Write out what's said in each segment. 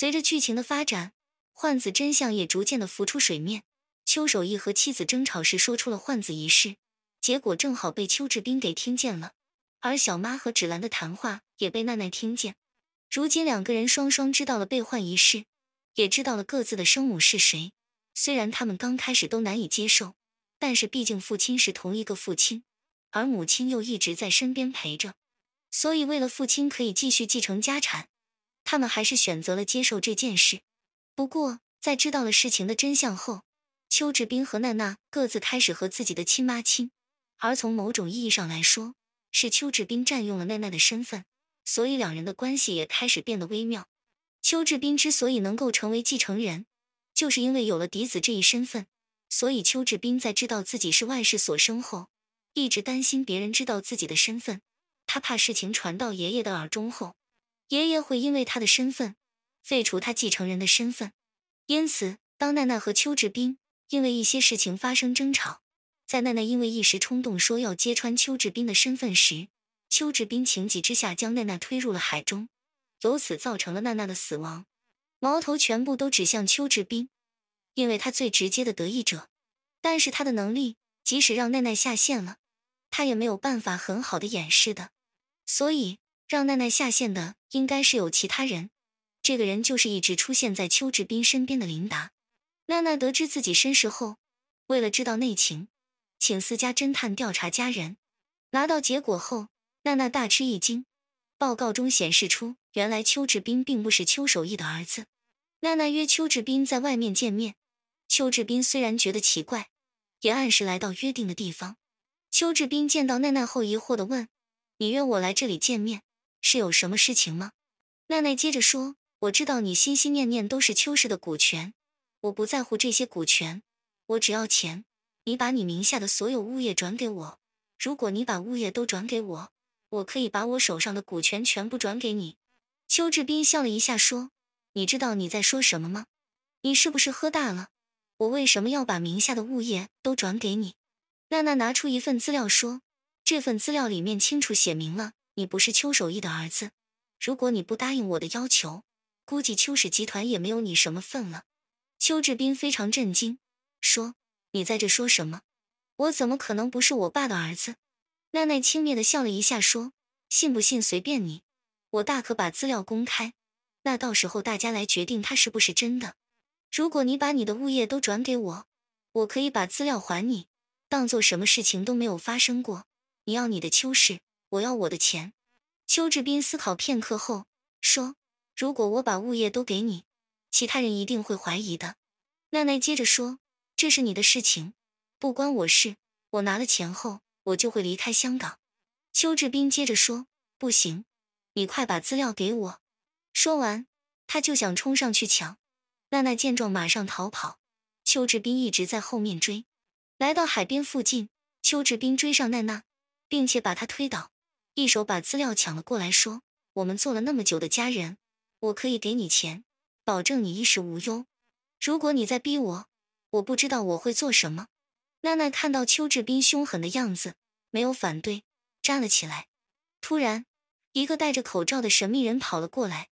随着剧情的发展，焕子真相也逐渐的浮出水面。邱守义和妻子争吵时说出了焕子一事，结果正好被邱志斌给听见了。而小妈和芷兰的谈话也被奈奈听见。如今两个人双双知道了被换一事，也知道了各自的生母是谁。虽然他们刚开始都难以接受，但是毕竟父亲是同一个父亲，而母亲又一直在身边陪着，所以为了父亲可以继续继承家产。他们还是选择了接受这件事，不过在知道了事情的真相后，邱志斌和娜娜各自开始和自己的亲妈亲，而从某种意义上来说，是邱志斌占用了奈奈的身份，所以两人的关系也开始变得微妙。邱志斌之所以能够成为继承人，就是因为有了嫡子这一身份，所以邱志斌在知道自己是外室所生后，一直担心别人知道自己的身份，他怕事情传到爷爷的耳中后。爷爷会因为他的身份，废除他继承人的身份。因此，当奈奈和邱志斌因为一些事情发生争吵，在奈奈因为一时冲动说要揭穿邱志斌的身份时，邱志斌情急之下将奈奈推入了海中，由此造成了奈奈的死亡。矛头全部都指向邱志斌，因为他最直接的得益者。但是他的能力，即使让奈奈下线了，他也没有办法很好的掩饰的，所以让奈奈下线的。应该是有其他人，这个人就是一直出现在邱志斌身边的琳达。娜娜得知自己身世后，为了知道内情，请私家侦探调查家人。拿到结果后，娜娜大吃一惊，报告中显示出原来邱志斌并不是邱守义的儿子。娜娜约邱志斌在外面见面，邱志斌虽然觉得奇怪，也按时来到约定的地方。邱志斌见到娜娜后，疑惑地问：“你约我来这里见面？”是有什么事情吗？奈奈接着说：“我知道你心心念念都是邱氏的股权，我不在乎这些股权，我只要钱。你把你名下的所有物业转给我，如果你把物业都转给我，我可以把我手上的股权全部转给你。”邱志斌笑了一下说：“你知道你在说什么吗？你是不是喝大了？我为什么要把名下的物业都转给你？”娜娜拿出一份资料说：“这份资料里面清楚写明了。”你不是邱守义的儿子，如果你不答应我的要求，估计邱氏集团也没有你什么份了。邱志斌非常震惊，说：“你在这说什么？我怎么可能不是我爸的儿子？”奈奈轻蔑的笑了一下，说：“信不信随便你，我大可把资料公开，那到时候大家来决定他是不是真的。如果你把你的物业都转给我，我可以把资料还你，当做什么事情都没有发生过。你要你的邱氏。”我要我的钱。邱志斌思考片刻后说：“如果我把物业都给你，其他人一定会怀疑的。”奈奈接着说：“这是你的事情，不关我事。我拿了钱后，我就会离开香港。”邱志斌接着说：“不行，你快把资料给我！”说完，他就想冲上去抢。奈奈见状马上逃跑。邱志斌一直在后面追，来到海边附近，邱志斌追上奈奈，并且把她推倒。一手把资料抢了过来，说：“我们做了那么久的家人，我可以给你钱，保证你衣食无忧。如果你再逼我，我不知道我会做什么。”奈奈看到邱志斌凶狠的样子，没有反对，站了起来。突然，一个戴着口罩的神秘人跑了过来，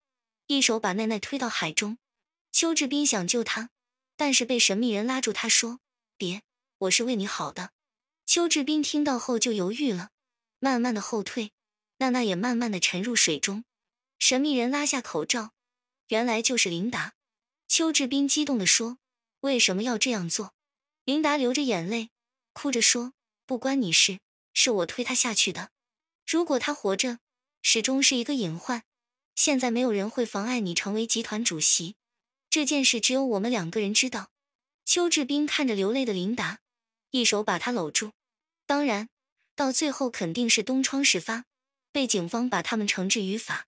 一手把奈奈推到海中。邱志斌想救她，但是被神秘人拉住，他说：“别，我是为你好的。”邱志斌听到后就犹豫了，慢慢的后退。娜娜也慢慢的沉入水中，神秘人拉下口罩，原来就是琳达。邱志斌激动的说：“为什么要这样做？”琳达流着眼泪，哭着说：“不关你事，是我推他下去的。如果他活着，始终是一个隐患。现在没有人会妨碍你成为集团主席。这件事只有我们两个人知道。”邱志斌看着流泪的琳达，一手把她搂住。当然，到最后肯定是东窗事发。被警方把他们惩治于法。